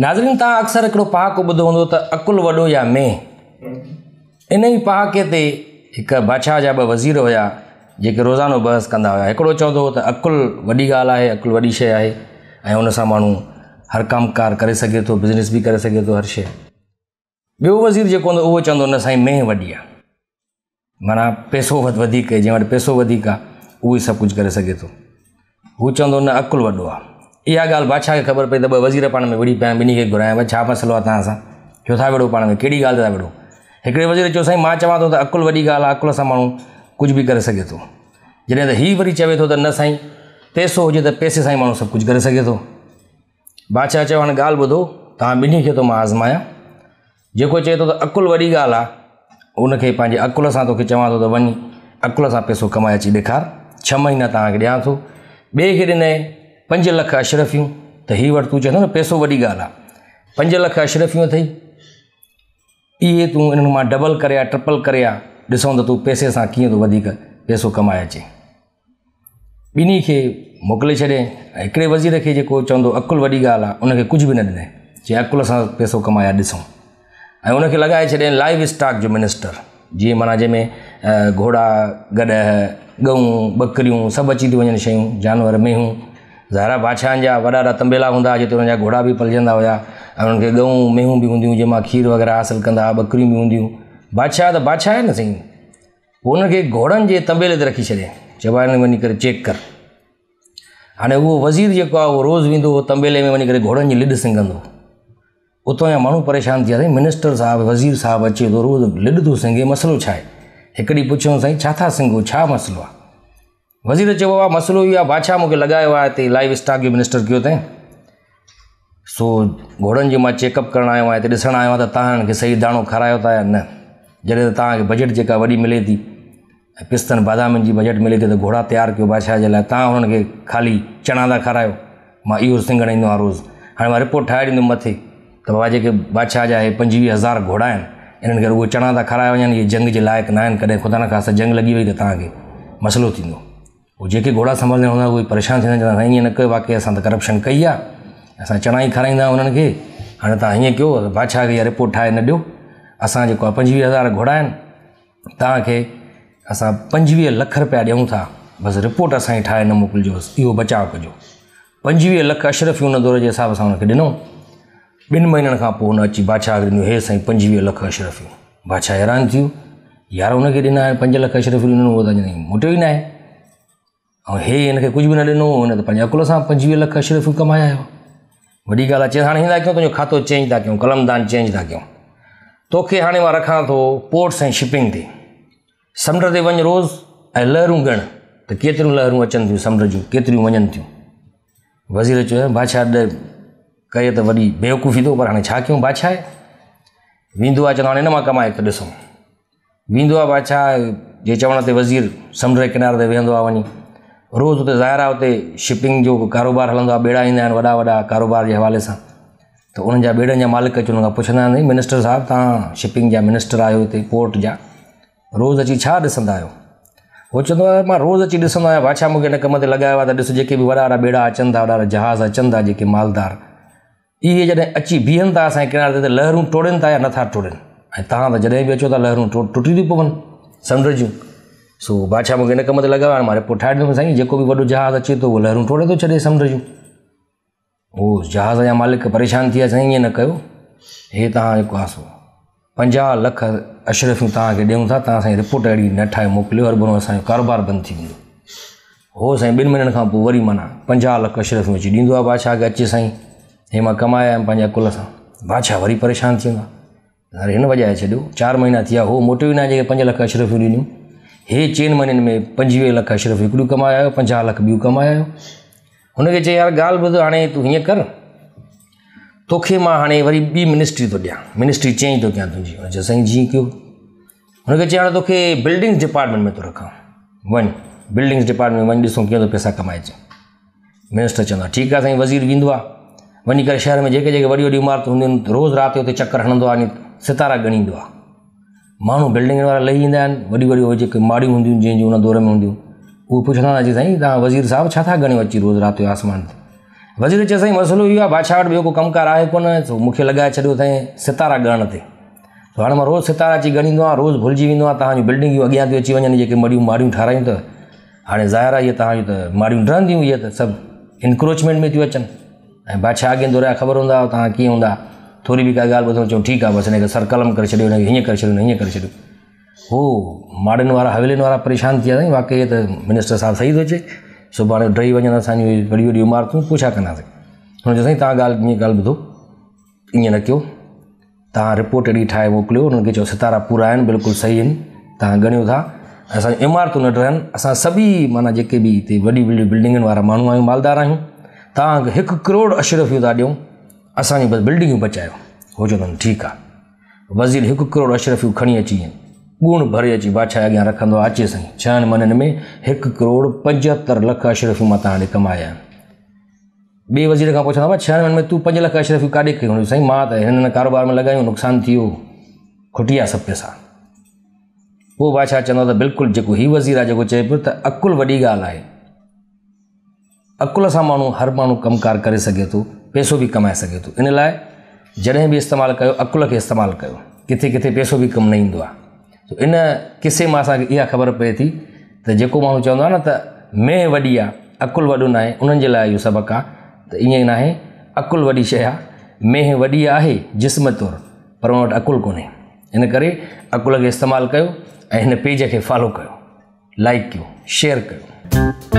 नाज़रीन तव्हां अक्सर हिकिड़ो पहाको ॿुधो हूंदो त अकुल वॾो या मे इन ई पहाके ते हिकु बादशाह जा ॿ वज़ीर हुया जेके रोज़ानो बहस कंदा हुया हिकिड़ो चवंदो हो त अकुल वॾी ॻाल्हि आहे अकुल वॾी शइ आहे ऐं सां माण्हू हर कमुकारु करे सघे थो बिज़नेस बि करे सघे थो हर शइ ॿियो वज़ीर जेको हूंदो उहो चवंदो न साईं में वॾी आहे माना पेसो वधीक जंहिं वटि पैसो वधीक आहे उहो ई सभु कुझु करे सघे थो हू चवंदो न अकुलु वॾो आहे इहा ॻाल्हि बादशाह खे ख़बर पई त ॿ वज़ीर पाण में विढ़ी पिया ॿिन्ही खे घुरायां भई छा फसलो आहे तव्हां सां छो था विढ़ो पाण में कहिड़ी ॻाल्हि था विढ़ो हिकिड़े वज़ीर चयो साईं मां चवां थो त अकुलु वॾी ॻाल्हि आहे अकुल सां माण्हू कुझु बि करे सघे थो जॾहिं त हीउ वरी चवे थो त न साईं पैसो हुजे त पैसे सां ई माण्हू सभु कुझु करे सघे थो बादशाह चयो हाणे ॻाल्हि ॿुधो तव्हां ॿिन्ही खे थो मां आज़मायां जेको चए थो त अकुलु वॾी ॻाल्हि आहे उनखे पंहिंजे अकुल सां तोखे चवां थो त वञी अकुल सां पैसो कमाए अची ॾेखार छह महीना तव्हांखे ॾियां थो ॿिए खे ॾिने पंज लख अशरफियूं त हीअ वटि तूं चवंदो न पैसो वॾी ॻाल्हि आहे पंज लख अशरफियूं अथई इहे तूं इन्हनि मां डबल करे आ ट्रिपल करे आ ॾिसूं त तूं पैसे सां कीअं थो वधीक पैसो कमाए अचे ॿिन्ही खे मोकिले छॾे ऐं हिकिड़े वज़ीर खे जेको चवंदो अक़ुल वॾी ॻाल्हि आहे उनखे कुझु बि न ॾिने जे अकुल सां पैसो कमाया ॾिसूं ऐं उनखे लॻाए छॾे लाइव स्टॉक जो मिनिस्टर जीअं माना जंहिंमें घोड़ा गॾ ॻह ॿकरियूं सभु अची थियूं वञनि शयूं जानवर मेहूं ज़ारा बादशाह जा वॾा वॾा तंबेला हूंदा हुआ जिते हुननि जा घोड़ा बि पलजंदा हुआ ऐं हुननि खे गहूं मेहूं बि हूंदियूं जंहिंमां खीरु वग़ैरह हासिलु कंदा बकरियूं बि हूंदियूं बादशाह त बादशाहे न साईं हुनखे घोड़नि जे तंबेले ते रखी छॾियां चवाइण में वञी करे चेक कर हाणे उहो वज़ीर जेको आहे उहो रोज़ु वेंदो उहो तंबेले में वञी करे घोड़नि जी लुॾु सिंघंदो उतां जा माण्हू परेशान थी विया साईं मिनिस्टर साहिबु वज़ीर साहिबु अचे थो रोज़ु लिड थो सिंघे छा आहे हिकु ॾींहुं साईं छा था सिंघो छा आहे وزیر چاہ مسئلوں بادشاہ لگا لائف اسٹاک منسٹر کیوں تھے سو گھوڑوں میں چیک اپ کرنا آیا آیا سہی دانو کھایا تھا جدید کے بجٹ وی ملے تھی پستن بادام جی بجٹ ملے تھی تو گھوڑا تیار کر بادشاہ تعن کے خالی چڑا تھا کارا میں یہ سنگھ روز ہاں رپورٹ ٹھا ڈیم مت تو بابا بادشاہ جا پنجوی ہزار گھوڑا انہیں چڑا تھا کھارا یہ جنگ لائق نہ انہیں خدا نہ خاص جنگ لگی ہوئی کے مسئلہ وہ جے گھوڑا سنبھالنے ہوں وہ پریشان تھی یہ نہ باقی اب کرپشن کئی اچھا چڑھائی کار ان کے ہاں تاکہ ہے کر بادشاہ کے یہ رپورٹ ٹھائے نہ دوں آسان جو پنجو ہزار گھوڑا تا پنجو لکھ روپیہ دوں بس رپورٹ اصل ٹھا مک او بچاؤ کجو پنجو لکھ اشرف ان دور کے حساب سے ان کو ڈنوں بن مہینوں کا بادشاہ یہ سائیں پنجوی لکھ اشرف بادشاہ حیران تھو یار ان کے پنج لکھ اشرف دنوں موٹو ہی نہیں ہے ऐं हे हिनखे कुझु बि न ॾिनो हुन त पंहिंजे अकुल सां पंजवीह लख अशरफ कमाया कमायो वॾी ॻाल्हि आहे चए हाणे ईंदा कयूं तुंहिंजो खातो चेंज था कयूं कलमदान चेंज था कयूं तोखे हाणे मां रखां थो पोर्ट्स ऐं शिपिंग ते समुंड ते वञु रोज़ ऐं लहरूं ॻण त केतिरियूं लहरूं अचनि थियूं समुंड जूं केतिरियूं वञनि थियूं वज़ीर चयो बादशाह ॾह कई त वॾी बेवकूफ़ी थो पर हाणे छा कयूं बादशाह वेंदो आहे चवंदो हाणे हिन मां कमाए त ॾिसूं वेंदो आहे बादशाह जे चवण ते वज़ीर समुंड जे किनारे ते वेहंदो आहे वञी روزے ظاہر آتے شاروبار ہلو آڑا ہی وا وا کاروبار کے حوالے سے انڑے جا مالک اچھا ان پوچھنا منسٹر صاحب تا شپ جا منسٹر آتے کوٹ جا روز اچھی آپ روز اچھی آیا بادشاہ کم لگایا تو وا وا اچن تھا وا جہاز اچھا مالدار یہ جدید اچھی بہن تھا کنارے لہروں توڑین توڑین جدید بھی اچھا لہروں ٹوٹی تھیں پو سمند سو بادشاہ کم سے لگا رپورٹ سائیں بھی وہاز اچے تو وہ لہروں تھوڑے تو چے سمجھ جی وہ جہاز یا مالک پریشان تھی آیا سائیں یہ نہ پنجا لکھ اشرف تھی دوں تا تھی رپوٹ اچھی نہ موکل کاروبار بند کی ویسے وہ سائن بن مہینوں کا ویری مانا پنجا لکھ ارف بادشاہ کے اچ سائی یہ کما آئم قولا بادشاہ ویری پریشان چار ان وجہ سے چیز چار مہینہ چھیا وہ موٹوی نہ جی پنج لکھ اشرف ڈی یہ چین مہینے میں پنجویے لکھ صرف ایکڑی کمایا آ پنجا لکھ بیوں کمایا آیا ان کے چی یار گال بدھ ہاں ہوں کر تو ہاں ویری بی منسٹری تو دیا منسٹری چینج تو کیاں تھی جی ہاں تاکہ بلڈنگس ڈپارٹمنٹ میں تو رکھیں ون بلڈنگس ڈپارٹمنٹ میں پیسہ کمائجیں منسٹر چون وزیر وی شہر میں جی وی وی عمارتوں ہندی روز رات سے چکر ہنڈوا ستارہ گڑی ہے مانا بلڈنگ والا لہنگا ویڈیو وی ماڑی ہوں جی دور میں ہوں وہ پوچھنا سائیں وزیر صاحب گڑی اچھی روز رات کے آسمان میں وزیر چیز سر مسلسل ہو بادشاہ کو کمکار آنے تو لگائے چھوٹے سر ستارہ گرانے سے تو ہم روز ستارہ اچھی گیارہ روز بھول جی تعریف بلڈنگ اگیاں اچھی وی مڑی ماڑی ٹھہرائیں تو ہاں ظاہر آ یہ تعلیم تو ماڑی رہ دیں یہ تو سب اینکروچمینٹ میں تھیں اچھا بادشاہ اگیں دوہرا خبر ہوں کیوں ہوں थोरी बि का ॻाल्हि ॿुधो चऊं ठीकु आहे बसि हिनखे सरकलम करे छॾियो हिनखे हीअं करे छॾियो हीअं करे छॾियो हो माड़ियुनि वारा हवेलियुनि वारा परेशान थी विया साईं वाक़ई त मिनिस्टर साहिबु सही थो अचे सुभाणे ड्रही वञनि असांजी वॾी वॾी इमारतूं पोइ छा कंदासीं हुन चयो साईं तव्हां ॻाल्हि ईअं ॻाल्हि ॿुधो ईअं न कयो तव्हां रिपोर्ट अहिड़ी ठाहे मोकिलियो हुननि खे चयो सितारा पूरा आहिनि बिल्कुलु सही आहिनि तव्हां ॻणियो था ऐं असांजी इमारतूं न ठहनि असां सभई माना जेके बि हिते वॾी वॾी बिल्डिंगनि वारा माण्हू आहियूं मालदार आहियूं तव्हां हिकु करोड़ अशरफियूं था ॾियूं اصانی بس بلڈ بچاؤ ہوجو ٹھیک ہے وزیر ایک کروڑ اشرف کھڑی اچھی گڑھ بھرے اچھی بادشاہ اگیا رکھے سائی چھ مہینوں میں ایک کروڑ پتر لکھ اشرف میں تع کمایا بے وزیر کا پوچھنا بھائی چھ مہینوں میں تھی پھر اشرف کاڑے کریں کاروبار میں لگائیں نقصان ہو کھٹی سب پیسہ وہ بادشاہ چند بالکل یہ وزیر آپ کو چی تو اقل وڑی گال ہے اقول سے مو ہر مو کم کار کر سکے تو پیسو بھی کمائے سکے تو ان لائ جمال کر اکل کے استعمال کر کتے کتے پیسوں بھی کم نہ ہی ان قصے میں یہ خبر پے تھی تو جو مو چاہ تو میں وڈی آ عل وڈ نہ ان کے لئے یہ سبق ہے تو یہ نہ عکل ودی شے آ میں وڈی ہے جسم طور پر انٹ اکل کو ان کرمال کرج کے فالو کر لائک کر شر کر